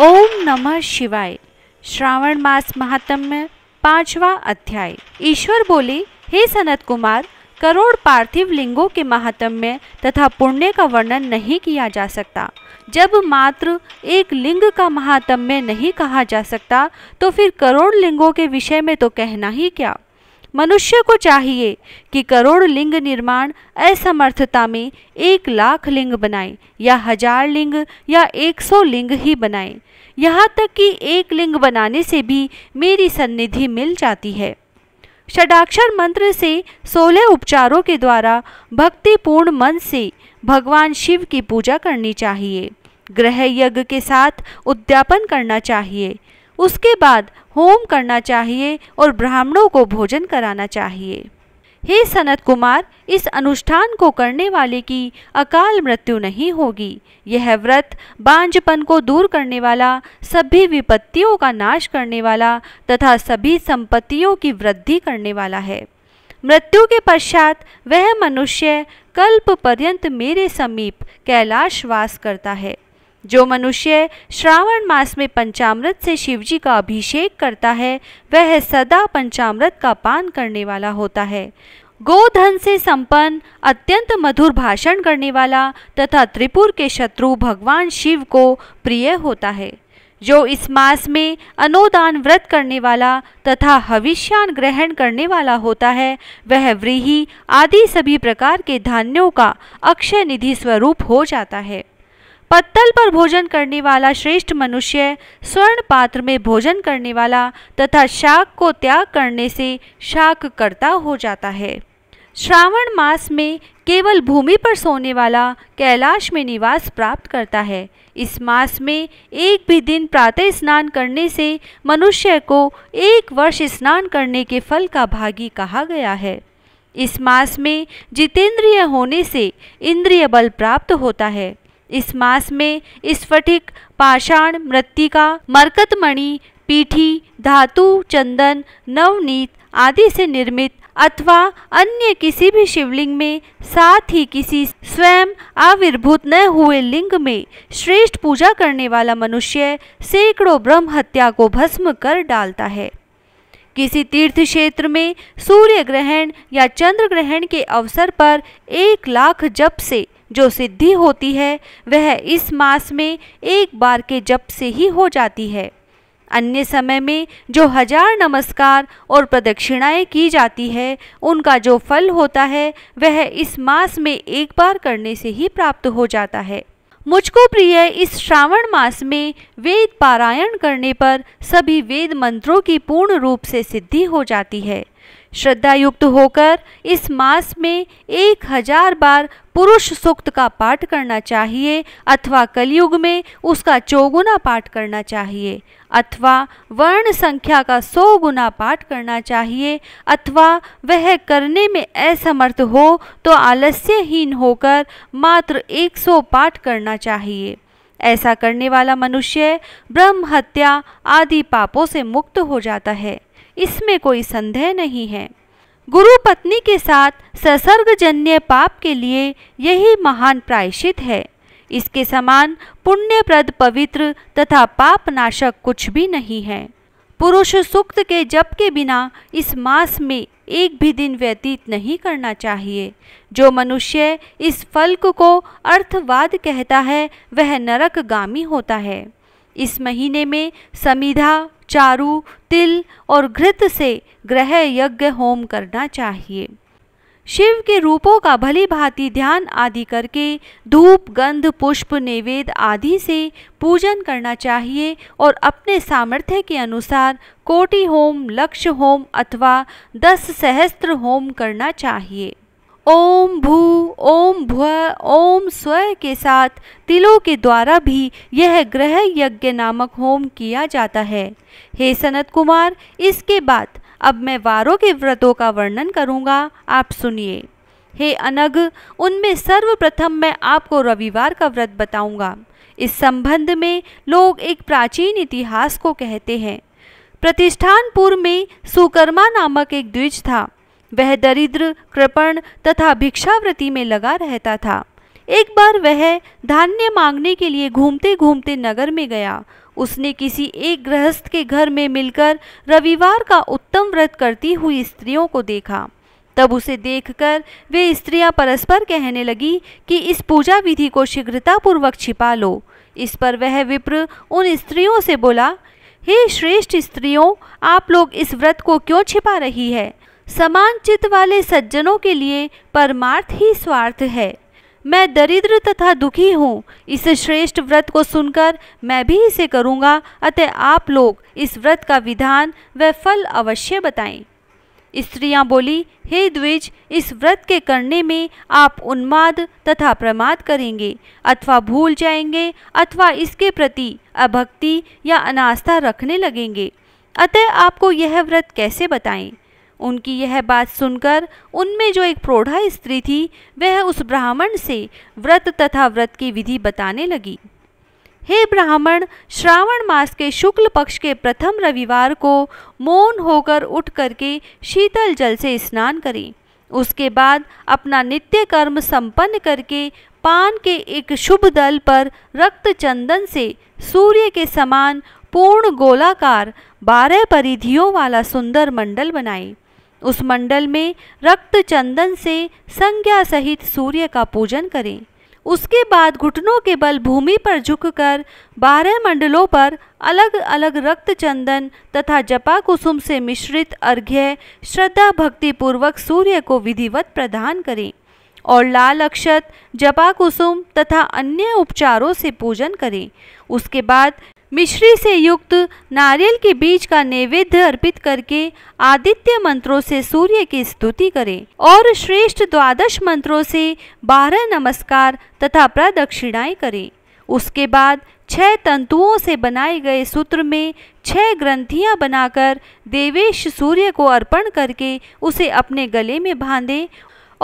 ओम नमः शिवाय श्रावण मास महात्म्य पांचवा अध्याय ईश्वर बोले हे सनत कुमार करोड़ पार्थिव लिंगों के महात्म्य तथा पुण्य का वर्णन नहीं किया जा सकता जब मात्र एक लिंग का महात्म्य नहीं कहा जा सकता तो फिर करोड़ लिंगों के विषय में तो कहना ही क्या मनुष्य को चाहिए कि करोड़ लिंग निर्माण असमर्थता में एक लाख लिंग बनाए या हजार लिंग या एक सौ लिंग ही बनाए यहाँ तक कि एक लिंग बनाने से भी मेरी सन्निधि मिल जाती है षडाक्षर मंत्र से सोलह उपचारों के द्वारा भक्तिपूर्ण मन से भगवान शिव की पूजा करनी चाहिए ग्रह यज्ञ के साथ उद्यापन करना चाहिए उसके बाद होम करना चाहिए और ब्राह्मणों को भोजन कराना चाहिए हे सनत कुमार इस अनुष्ठान को करने वाले की अकाल मृत्यु नहीं होगी यह व्रत बांझपन को दूर करने वाला सभी विपत्तियों का नाश करने वाला तथा सभी संपत्तियों की वृद्धि करने वाला है मृत्यु के पश्चात वह मनुष्य कल्प पर्यंत मेरे समीप कैलाश वास करता है जो मनुष्य श्रावण मास में पंचामृत से शिवजी का अभिषेक करता है वह सदा पंचामृत का पान करने वाला होता है गोधन से संपन्न अत्यंत मधुर भाषण करने वाला तथा त्रिपुर के शत्रु भगवान शिव को प्रिय होता है जो इस मास में अनोदान व्रत करने वाला तथा हविष्यान ग्रहण करने वाला होता है वह व्रीही आदि सभी प्रकार के धान्यों का अक्षय निधि स्वरूप हो जाता है पत्तल पर भोजन करने वाला श्रेष्ठ मनुष्य स्वर्ण पात्र में भोजन करने वाला तथा शाक को त्याग करने से शाक करता हो जाता है श्रावण मास में केवल भूमि पर सोने वाला कैलाश में निवास प्राप्त करता है इस मास में एक भी दिन प्रातः स्नान करने से मनुष्य को एक वर्ष स्नान करने के फल का भागी कहा गया है इस मास में जितेंद्रिय होने से इंद्रिय बल प्राप्त होता है इस मास में स्फटिक पाषाण मृत्तिका मरकतमणि पीठी धातु चंदन नवनीत आदि से निर्मित अथवा अन्य किसी भी शिवलिंग में साथ ही किसी स्वयं आविर्भूत न हुए लिंग में श्रेष्ठ पूजा करने वाला मनुष्य सैकड़ों ब्रह्म हत्या को भस्म कर डालता है किसी तीर्थ क्षेत्र में सूर्य ग्रहण या चंद्र ग्रहण के अवसर पर एक लाख जप से जो सिद्धि होती है वह इस मास में एक बार के जप से ही हो जाती है अन्य समय में जो हजार नमस्कार और प्रदक्षिणाएं की जाती है उनका जो फल होता है वह इस मास में एक बार करने से ही प्राप्त हो जाता है मुझको प्रिय इस श्रावण मास में वेद पारायण करने पर सभी वेद मंत्रों की पूर्ण रूप से सिद्धि हो जाती है श्रद्धायुक्त होकर इस मास में एक हजार बार पुरुष सूक्त का पाठ करना चाहिए अथवा कलयुग में उसका चौगुना पाठ करना चाहिए अथवा वर्ण संख्या का सौ गुना पाठ करना चाहिए अथवा वह करने में असमर्थ हो तो आलस्यहीन होकर मात्र एक सौ पाठ करना चाहिए ऐसा करने वाला मनुष्य ब्रह्म हत्या आदि पापों से मुक्त हो जाता है इसमें कोई संदेह नहीं है गुरु पत्नी के साथ ससर्गजन्य पाप के लिए यही महान प्रायश्चित है इसके समान पुण्यप्रद पवित्र तथा पाप नाशक कुछ भी नहीं है पुरुष सूक्त के जप के बिना इस मास में एक भी दिन व्यतीत नहीं करना चाहिए जो मनुष्य इस फल्क को अर्थवाद कहता है वह नरकगामी होता है इस महीने में समिधा चारू तिल और घृत से ग्रह यज्ञ होम करना चाहिए शिव के रूपों का भली भांति ध्यान आदि करके धूप गंध पुष्प नैवेद आदि से पूजन करना चाहिए और अपने सामर्थ्य के अनुसार कोटि होम लक्ष्य होम अथवा दस सहस्त्र होम करना चाहिए ओम भू ओम भ्व ओम स्व के साथ तिलों के द्वारा भी यह ग्रह यज्ञ नामक होम किया जाता है हे सनत कुमार इसके बाद अब मैं वारों के व्रतों का वर्णन करूँगा आप सुनिए हे अनग उनमें सर्वप्रथम मैं आपको रविवार का व्रत बताऊंगा इस संबंध में लोग एक प्राचीन इतिहास को कहते हैं प्रतिष्ठानपुर में सुकर्मा नामक एक द्विज था वह दरिद्र कृपण तथा भिक्षावृत्ति में लगा रहता था एक बार वह धान्य मांगने के लिए घूमते घूमते नगर में गया उसने किसी एक गृहस्थ के घर में मिलकर रविवार का उत्तम व्रत करती हुई स्त्रियों को देखा तब उसे देखकर वे स्त्रियां परस्पर कहने लगी कि इस पूजा विधि को शीघ्रतापूर्वक छिपा लो इस पर वह विप्र उन स्त्रियों से बोला हे श्रेष्ठ स्त्रियों आप लोग इस व्रत को क्यों छिपा रही है समान चित्त वाले सज्जनों के लिए परमार्थ ही स्वार्थ है मैं दरिद्र तथा दुखी हूँ इस श्रेष्ठ व्रत को सुनकर मैं भी इसे करूँगा अतः आप लोग इस व्रत का विधान व फल अवश्य बताएं स्त्रियाँ बोली हे द्विज इस व्रत के करने में आप उन्माद तथा प्रमाद करेंगे अथवा भूल जाएंगे अथवा इसके प्रति अभक्ति या अनास्था रखने लगेंगे अतः आपको यह व्रत कैसे बताएं उनकी यह बात सुनकर उनमें जो एक प्रौढ़ा स्त्री थी वह उस ब्राह्मण से व्रत तथा व्रत की विधि बताने लगी हे ब्राह्मण श्रावण मास के शुक्ल पक्ष के प्रथम रविवार को मौन होकर उठ करके शीतल जल से स्नान करें उसके बाद अपना नित्य कर्म संपन्न करके पान के एक शुभ दल पर रक्त चंदन से सूर्य के समान पूर्ण गोलाकार बारह परिधियों वाला सुंदर मंडल बनाए उस मंडल में रक्त चंदन से संज्ञा सहित सूर्य का पूजन करें उसके बाद घुटनों के बल भूमि पर झुककर बारह मंडलों पर अलग अलग रक्त चंदन तथा जपा कुसुम से मिश्रित अर्घ्य श्रद्धा भक्ति पूर्वक सूर्य को विधिवत प्रदान करें और लाल अक्षत जपा कुसुम तथा अन्य उपचारों से पूजन करें उसके बाद मिश्री से युक्त नारियल के बीज का नैवेद्य अर्पित करके आदित्य मंत्रों से सूर्य की स्तुति करें और श्रेष्ठ द्वादश मंत्रों से बारह नमस्कार तथा प्रदक्षिणाएं करें उसके बाद छह तंतुओं से बनाए गए सूत्र में छह ग्रंथियां बनाकर देवेश सूर्य को अर्पण करके उसे अपने गले में बांधें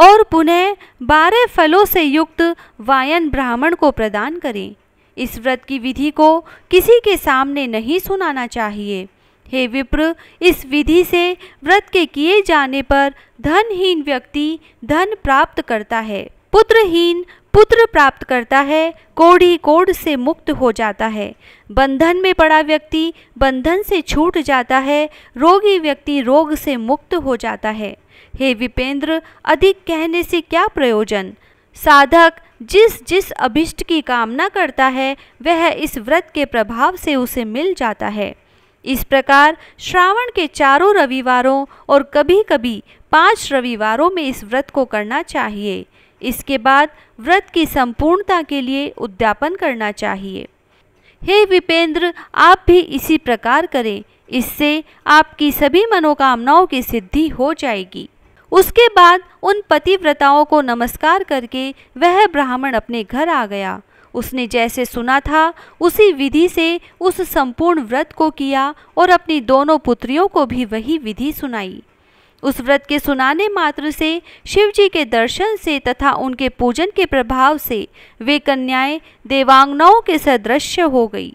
और पुनः बारह फलों से युक्त वायन ब्राह्मण को प्रदान करें इस व्रत की विधि को किसी के सामने नहीं सुनाना चाहिए हे विप्र इस विधि से व्रत के किए जाने पर धनहीन व्यक्ति धन प्राप्त करता है पुत्रहीन पुत्र प्राप्त करता है कोढ़ी कोढ़ से मुक्त हो जाता है बंधन में पड़ा व्यक्ति बंधन से छूट जाता है रोगी व्यक्ति रोग से मुक्त हो जाता है हे विपेंद्र अधिक कहने से क्या प्रयोजन साधक जिस जिस अभिष्ट की कामना करता है वह इस व्रत के प्रभाव से उसे मिल जाता है इस प्रकार श्रावण के चारों रविवारों और कभी कभी पांच रविवारों में इस व्रत को करना चाहिए इसके बाद व्रत की संपूर्णता के लिए उद्यापन करना चाहिए हे विपेंद्र आप भी इसी प्रकार करें इससे आपकी सभी मनोकामनाओं की सिद्धि हो जाएगी उसके बाद उन पतिव्रताओं को नमस्कार करके वह ब्राह्मण अपने घर आ गया उसने जैसे सुना था उसी विधि से उस संपूर्ण व्रत को किया और अपनी दोनों पुत्रियों को भी वही विधि सुनाई उस व्रत के सुनाने मात्र से शिव जी के दर्शन से तथा उनके पूजन के प्रभाव से वे कन्याएं देवांगनाओं के सदृश हो गई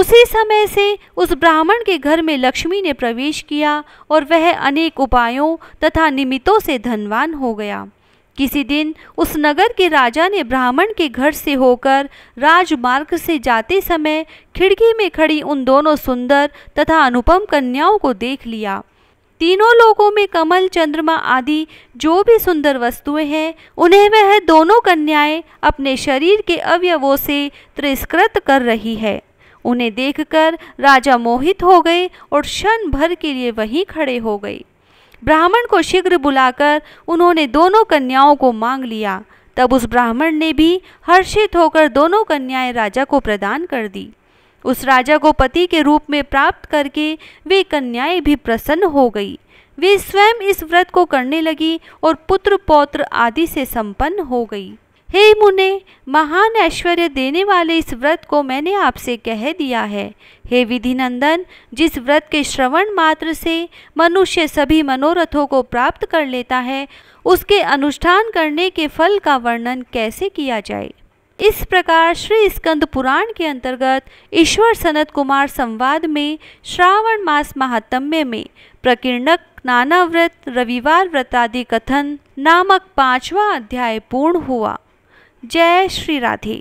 उसी समय से उस ब्राह्मण के घर में लक्ष्मी ने प्रवेश किया और वह अनेक उपायों तथा निमित्तों से धनवान हो गया किसी दिन उस नगर के राजा ने ब्राह्मण के घर से होकर राजमार्ग से जाते समय खिड़की में खड़ी उन दोनों सुंदर तथा अनुपम कन्याओं को देख लिया तीनों लोगों में कमल चंद्रमा आदि जो भी सुंदर वस्तुएं हैं उन्हें वह दोनों कन्याएं अपने शरीर के अवयवों से तिरस्कृत कर रही है उन्हें देखकर राजा मोहित हो गए और क्षण भर के लिए वहीं खड़े हो गए ब्राह्मण को शीघ्र बुलाकर उन्होंने दोनों कन्याओं को मांग लिया तब उस ब्राह्मण ने भी हर्षित होकर दोनों कन्याएं राजा को प्रदान कर दी उस राजा को पति के रूप में प्राप्त करके वे कन्याएं भी प्रसन्न हो गई वे स्वयं इस व्रत को करने लगी और पुत्र पौत्र आदि से संपन्न हो गई हे मुने महान ऐश्वर्य देने वाले इस व्रत को मैंने आपसे कह दिया है हे विधिनंदन जिस व्रत के श्रवण मात्र से मनुष्य सभी मनोरथों को प्राप्त कर लेता है उसके अनुष्ठान करने के फल का वर्णन कैसे किया जाए इस प्रकार श्री स्कंद पुराण के अंतर्गत ईश्वर सनत कुमार संवाद में श्रावण मास महात्म्य में प्रकीर्णक नाना व्रत रविवार व्रत आदि कथन नामक पांचवा अध्याय पूर्ण हुआ जय श्री राधे